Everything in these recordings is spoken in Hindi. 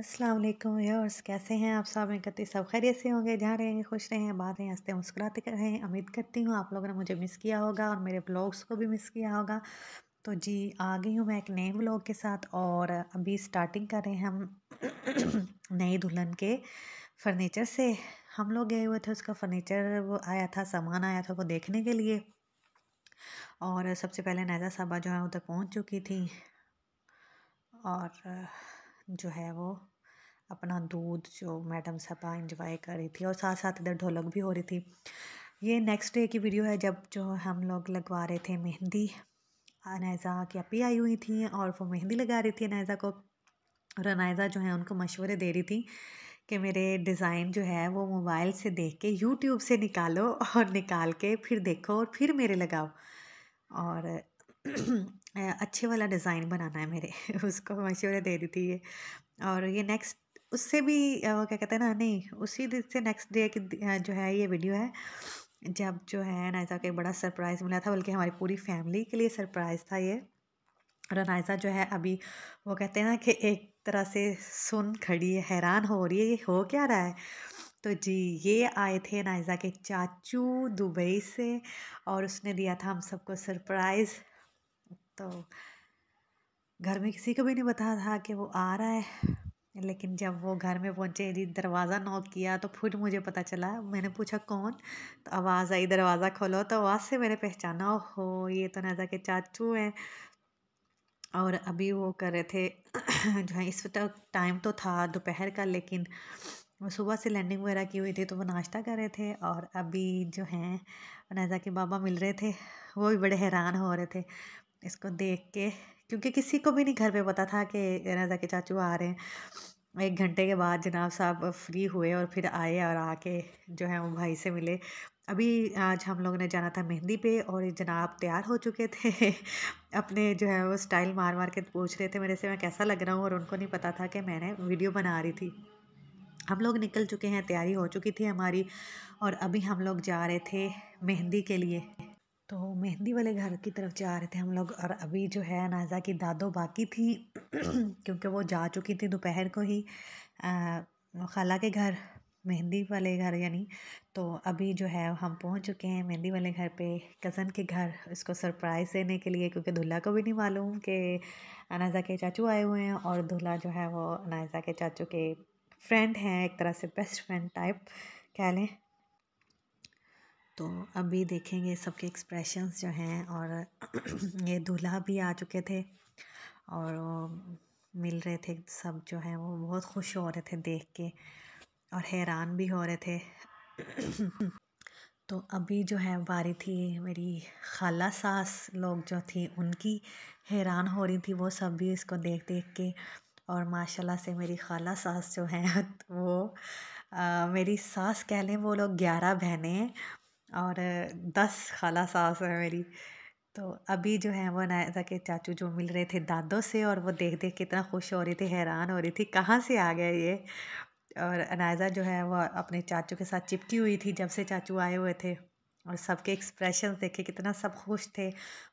अस्सलाम वालेकुम यर्स कैसे हैं आप सब करते सब खैरियत से होंगे जहाँ रहेंगे खुश रहें बात रहें हंसते मुस्कुराते रहें उम्मीद करती हूँ आप लोगों ने मुझे मिस किया होगा और मेरे ब्लॉग्स को भी मिस किया होगा तो जी आ गई हूँ मैं एक नए ब्लॉग के साथ और अभी स्टार्टिंग कर रहे हैं हम नई दुल्हन के फर्नीचर से हम लोग गए हुए थे उसका फर्नीचर वो आया था सामान आया था वो देखने के लिए और सबसे पहले नैजा साहबा जो है उधर पहुँच चुकी थी और जो है वो अपना दूध जो मैडम सपा इंजॉय कर रही थी और साथ साथ इधर ढोलक भी हो रही थी ये नेक्स्ट डे की वीडियो है जब जो हम लोग लगवा रहे थे मेहंदी अनैज़ा की अपी आई हुई थी और वो मेहंदी लगा रही थी अनैज़ा को और अनैज़ा जो है उनको मशवरे दे रही थी कि मेरे डिज़ाइन जो है वो मोबाइल से देख के यूट्यूब से निकालो और निकाल के फिर देखो और फिर मेरे लगाओ और अच्छे वाला डिज़ाइन बनाना है मेरे उसको मशवरा दे दी थी ये और ये नेक्स्ट उससे भी वो क्या कहते हैं ना नहीं उसी दिन से नेक्स्ट डे की जो है ये वीडियो है जब जो है नायजा को एक बड़ा सरप्राइज़ मिला था बल्कि हमारी पूरी फैमिली के लिए सरप्राइज़ था ये और नायजा जो है अभी वो कहते हैं ना कि एक तरह से सुन खड़ी है हैरान हो रही है ये हो क्या रहा है तो जी ये आए थे नायजा के चाचू दुबई से और उसने दिया था हम सबको सरप्राइज़ तो घर में किसी को भी नहीं बताया था कि वो आ रहा है लेकिन जब वो घर में पहुंचे जी दरवाज़ा नॉक किया तो फिर मुझे पता चला मैंने पूछा कौन तो आवाज़ आई दरवाज़ा खोलो तो आवाज़ से मैंने पहचाना हो ये तो नज़ा के चाचू हैं और अभी वो कर रहे थे जो है इस वक्त टाइम तो था दोपहर का लेकिन वो सुबह से लैंडिंग वगैरह की हुई थी तो वो नाश्ता कर रहे थे और अभी जो हैं नज़ा के बाबा मिल रहे थे वो भी बड़े हैरान हो रहे थे इसको देख के क्योंकि किसी को भी नहीं घर पे पता था कि रजा के चाचू आ रहे हैं एक घंटे के बाद जनाब साहब फ्री हुए और फिर आए और आके जो है वो भाई से मिले अभी आज हम लोगों ने जाना था मेहंदी पे और जनाब तैयार हो चुके थे अपने जो है वो स्टाइल मार मार के पूछ रहे थे मेरे से मैं कैसा लग रहा हूँ और उनको नहीं पता था कि मैंने वीडियो बना रही थी हम लोग निकल चुके हैं तैयारी हो चुकी थी हमारी और अभी हम लोग जा रहे थे मेहंदी के लिए तो मेहंदी वाले घर की तरफ जा रहे थे हम लोग और अभी जो है नाजा की दादो बाकी थी क्योंकि वो जा चुकी थी दोपहर को ही आ, खाला के घर मेहंदी वाले घर यानी तो अभी जो है हम पहुंच चुके हैं मेहंदी वाले घर पे कज़न के घर इसको सरप्राइज़ देने के लिए क्योंकि दूल्हा को भी नहीं मालूम कि अनाजा के चाचू आए हुए हैं और दूल्हा जो है वो अनाजा के चाचू के फ्रेंड हैं एक तरह से बेस्ट फ्रेंड टाइप कह लें तो अभी देखेंगे सबके एक्सप्रेशंस जो हैं और ये दूल्हा भी आ चुके थे और मिल रहे थे सब जो हैं वो बहुत खुश हो रहे थे देख के और हैरान भी हो रहे थे तो अभी जो है बारी थी मेरी खाला सास लोग जो थी उनकी हैरान हो रही थी वो सब भी इसको देख देख के और माशाल्लाह से मेरी खाला सास जो हैं वो आ, मेरी सास कह लें वो लोग ग्यारह बहनें और दस खाला सास है मेरी तो अभी जो है वो अनायसा के चाचू जो मिल रहे थे दादों से और वो देख देख कितना खुश हो रही थी हैरान हो रही थी कहाँ से आ गया ये और अनायजा जो है वो अपने चाचू के साथ चिपकी हुई थी जब से चाचू आए हुए थे और सबके एक्सप्रेशन देखे कितना सब खुश थे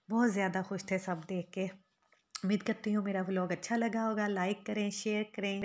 बहुत ज़्यादा खुश थे सब देख के उम्मीद करती हूँ मेरा व्लॉग अच्छा लगा होगा लाइक करें शेयर करें